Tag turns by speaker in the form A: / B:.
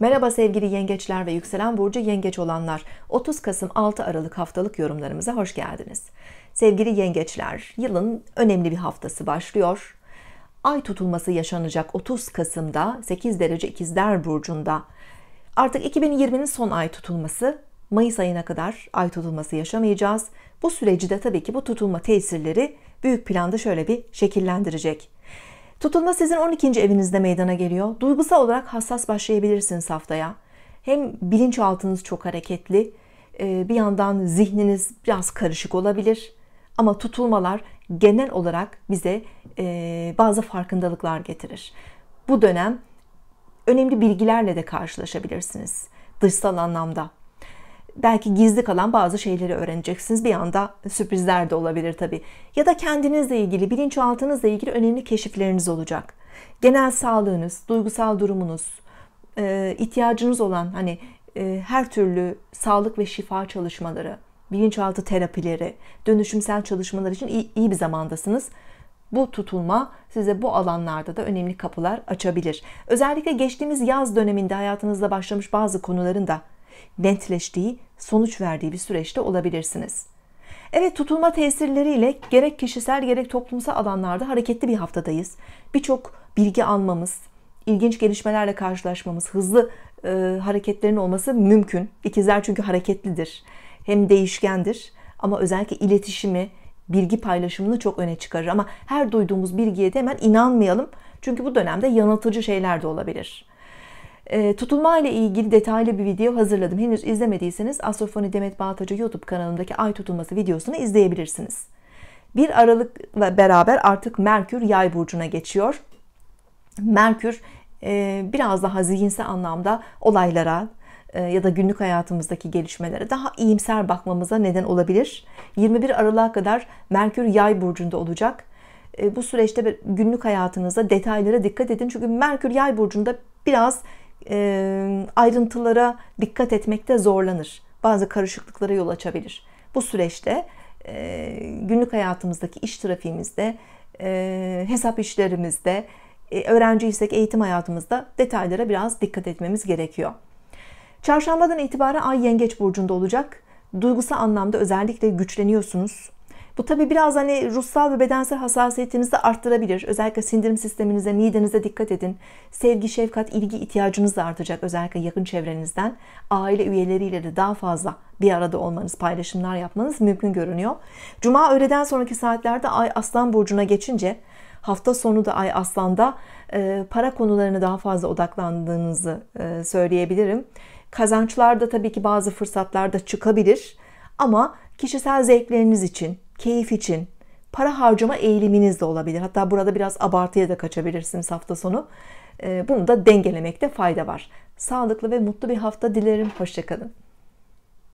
A: Merhaba sevgili yengeçler ve yükselen burcu yengeç olanlar. 30 Kasım 6 Aralık haftalık yorumlarımıza hoş geldiniz. Sevgili yengeçler, yılın önemli bir haftası başlıyor. Ay tutulması yaşanacak 30 Kasım'da 8 derece ikizler burcunda. Artık 2020'nin son ay tutulması Mayıs ayına kadar ay tutulması yaşamayacağız. Bu süreci de tabii ki bu tutulma tesirleri büyük planda şöyle bir şekillendirecek. Tutulma sizin 12. evinizde meydana geliyor. Duygusal olarak hassas başlayabilirsiniz haftaya. Hem bilinçaltınız çok hareketli, e, bir yandan zihniniz biraz karışık olabilir. Ama tutulmalar genel olarak bize e, bazı farkındalıklar getirir. Bu dönem önemli bilgilerle de karşılaşabilirsiniz dışsal anlamda belki gizli kalan bazı şeyleri öğreneceksiniz. Bir anda sürprizler de olabilir tabii. Ya da kendinizle ilgili, bilinçaltınızla ilgili önemli keşifleriniz olacak. Genel sağlığınız, duygusal durumunuz, e, ihtiyacınız olan hani e, her türlü sağlık ve şifa çalışmaları, bilinçaltı terapileri, dönüşümsel çalışmalar için iyi, bir zamandasınız. Bu tutulma size bu alanlarda da önemli kapılar açabilir. Özellikle geçtiğimiz yaz döneminde hayatınızda başlamış bazı konuların da netleştiği, sonuç verdiği bir süreçte olabilirsiniz. Evet tutulma tesirleriyle gerek kişisel gerek toplumsal alanlarda hareketli bir haftadayız. Birçok bilgi almamız, ilginç gelişmelerle karşılaşmamız, hızlı e, hareketlerin olması mümkün. İkizler çünkü hareketlidir. Hem değişkendir ama özellikle iletişimi, bilgi paylaşımını çok öne çıkarır. Ama her duyduğumuz bilgiye de hemen inanmayalım. Çünkü bu dönemde yanıltıcı şeyler de olabilir. Ee, tutulma ile ilgili detaylı bir video hazırladım. Henüz izlemediyseniz Astrofoni Demet Bağtacı YouTube kanalındaki ay tutulması videosunu izleyebilirsiniz. 1 Aralık'la beraber artık Merkür yay burcuna geçiyor. Merkür e, biraz daha zihinsel anlamda olaylara, e, ya da günlük hayatımızdaki gelişmelere daha iyimser bakmamıza neden olabilir. 21 Aralık'a kadar Merkür Yay burcunda olacak. E, bu süreçte günlük hayatınızda detaylara dikkat edin çünkü Merkür Yay burcunda biraz e, ayrıntılara dikkat etmekte zorlanır. Bazı karışıklıklara yol açabilir. Bu süreçte e, günlük hayatımızdaki iş trafiğimizde, e, hesap işlerimizde, e, öğrenciysek eğitim hayatımızda detaylara biraz dikkat etmemiz gerekiyor. Çarşambadan itibaren Ay Yengeç Burcu'nda olacak. Duygusal anlamda özellikle güçleniyorsunuz. Bu tabi biraz hani ruhsal ve bedensel hassasiyetinizi arttırabilir. Özellikle sindirim sisteminize, midenize dikkat edin. Sevgi, şefkat, ilgi ihtiyacınız da artacak özellikle yakın çevrenizden. Aile üyeleriyle de daha fazla bir arada olmanız, paylaşımlar yapmanız mümkün görünüyor. Cuma öğleden sonraki saatlerde Ay Aslan burcuna geçince hafta sonu da Ay Aslan'da e, para konularına daha fazla odaklandığınızı e, söyleyebilirim. Kazançlarda tabii ki bazı fırsatlarda çıkabilir ama kişisel zevkleriniz için, keyif için para harcama eğiliminiz de olabilir. Hatta burada biraz abartıya da kaçabilirsiniz hafta sonu. Ee, bunu da dengelemekte fayda var. Sağlıklı ve mutlu bir hafta dilerim. Hoşçakalın.